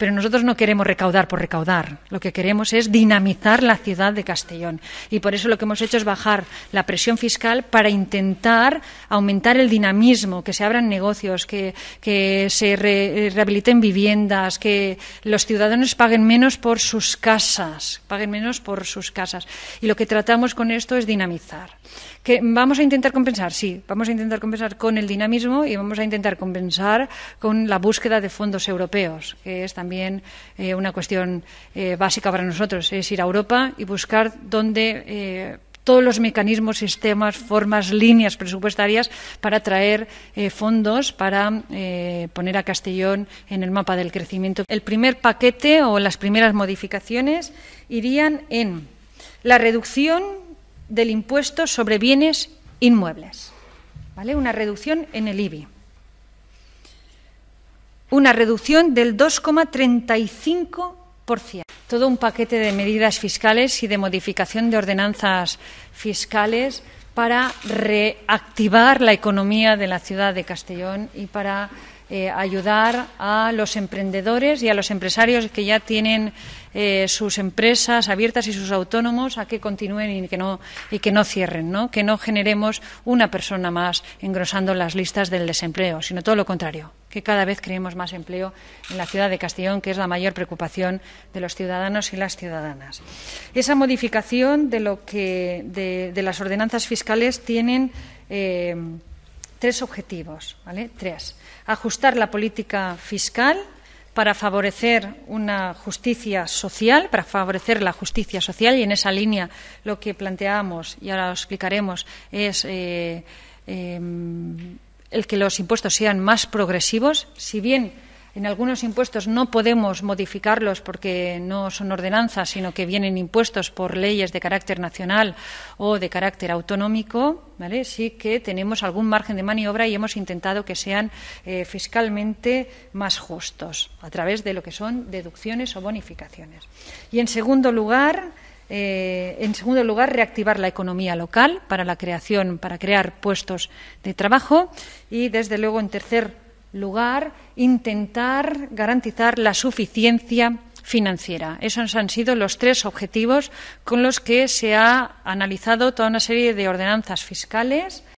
pero nosotros no queremos recaudar por recaudar. Lo que queremos es dinamizar la ciudad de Castellón. Y por eso lo que hemos hecho es bajar la presión fiscal para intentar aumentar el dinamismo, que se abran negocios, que, se eh, rehabiliten viviendas, que los ciudadanos paguen menos por sus casas, paguen menos por sus casas. Y lo que tratamos con esto es dinamizar. ¿Que vamos a intentar compensar? Sí, vamos a intentar compensar con el dinamismo y vamos a intentar compensar con la búsqueda de fondos europeos, que es también también eh, una cuestión eh, básica para nosotros, es ir a Europa y buscar dónde eh, todos los mecanismos, sistemas, formas, líneas presupuestarias para traer fondos para poner a Castellón en el mapa del crecimiento. El primer paquete o las primeras modificaciones irían en la reducción del impuesto sobre bienes inmuebles, ¿vale? Una reducción en el IBI una reducción del 2,35%. Todo un paquete de medidas fiscales y de modificación de ordenanzas fiscales para reactivar la economía de la ciudad de Castellón y para eh, ayudar a los emprendedores y a los empresarios que ya tienen eh, sus empresas abiertas y sus autónomos a que continúen y que no, y que no cierren, ¿no? que no generemos una persona más engrosando las listas del desempleo, sino todo lo contrario, que cada vez creemos más empleo en la ciudad de Castellón, que es la mayor preocupación de los ciudadanos y las ciudadanas. Esa modificación de, lo que, de, las ordenanzas fiscales tienen. Eh, tres objetivos, ¿vale? Tres. Ajustar la política fiscal para favorecer una justicia social, para favorecer la justicia social y en esa línea lo que planteamos y ahora lo explicaremos es eh, em, el que los impuestos sean más progresivos, si bien en algunos impuestos no podemos modificarlos porque no son ordenanzas, sino que vienen impuestos por leyes de carácter nacional o de carácter autonómico. ¿vale? Sí que tenemos algún margen de maniobra y hemos intentado que sean eh, fiscalmente más justos a través de lo que son deducciones o bonificaciones. Y en segundo lugar, eh, en segundo lugar, reactivar la economía local para la creación, para crear puestos de trabajo. Y, desde luego, en tercer lugar, intentar garantizar la suficiencia financiera. Esos han sido los tres objetivos con los que se ha analizado toda una serie de ordenanzas fiscales.